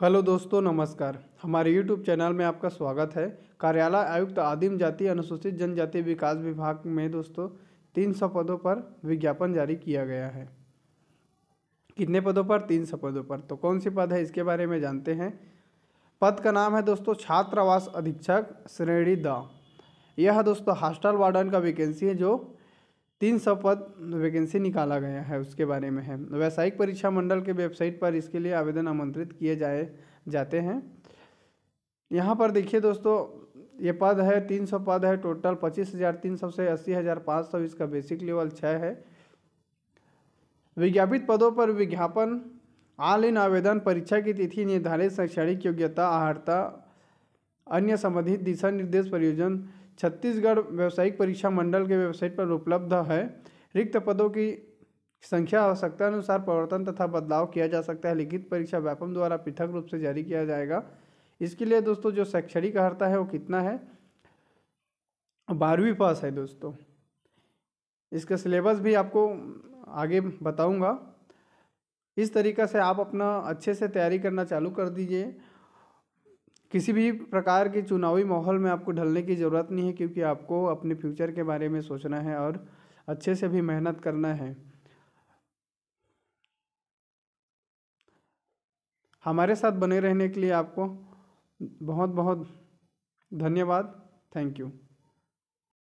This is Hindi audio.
हेलो दोस्तों नमस्कार हमारे यूट्यूब चैनल में आपका स्वागत है कार्यालय आयुक्त आदिम जाति अनुसूचित जनजाति विकास विभाग में दोस्तों तीन सौ पदों पर विज्ञापन जारी किया गया है कितने पदों पर तीन सौ पदों पर तो कौन सी पद है इसके बारे में जानते हैं पद का नाम है दोस्तों छात्रावास अधीक्षक श्रेणी द यह दोस्तों हॉस्टल वार्डन का वैकेंसी है जो तीन सौ पद वैकेंसी निकाला गया है उसके बारे में है व्यावसायिक परीक्षा मंडल के वेबसाइट पर इसके लिए आवेदन आमंत्रित किए जाए जाते हैं यहाँ पर देखिए दोस्तों ये पद है तीन सौ पद है टोटल पच्चीस हज़ार तीन सौ से अस्सी हज़ार पाँच सौ इसका बेसिक लेवल छः है विज्ञापित पदों पर विज्ञापन इन आवेदन परीक्षा की तिथि निर्धारित शैक्षणिक योग्यता आहारता अन्य संबंधित दिशा निर्देश परियोजन छत्तीसगढ़ व्यावसायिक परीक्षा मंडल के वेबसाइट पर उपलब्ध है रिक्त पदों की संख्या आवश्यकता अनुसार परिवर्तन तथा बदलाव किया जा सकता है लिखित परीक्षा व्यापम द्वारा पृथक रूप से जारी किया जाएगा इसके लिए दोस्तों जो शैक्षणिक अर्ता है वो कितना है बारहवीं पास है दोस्तों इसका सिलेबस भी आपको आगे बताऊंगा इस तरीक़ा से आप अपना अच्छे से तैयारी करना चालू कर दीजिए किसी भी प्रकार के चुनावी माहौल में आपको ढलने की ज़रूरत नहीं है क्योंकि आपको अपने फ्यूचर के बारे में सोचना है और अच्छे से भी मेहनत करना है हमारे साथ बने रहने के लिए आपको बहुत बहुत धन्यवाद थैंक यू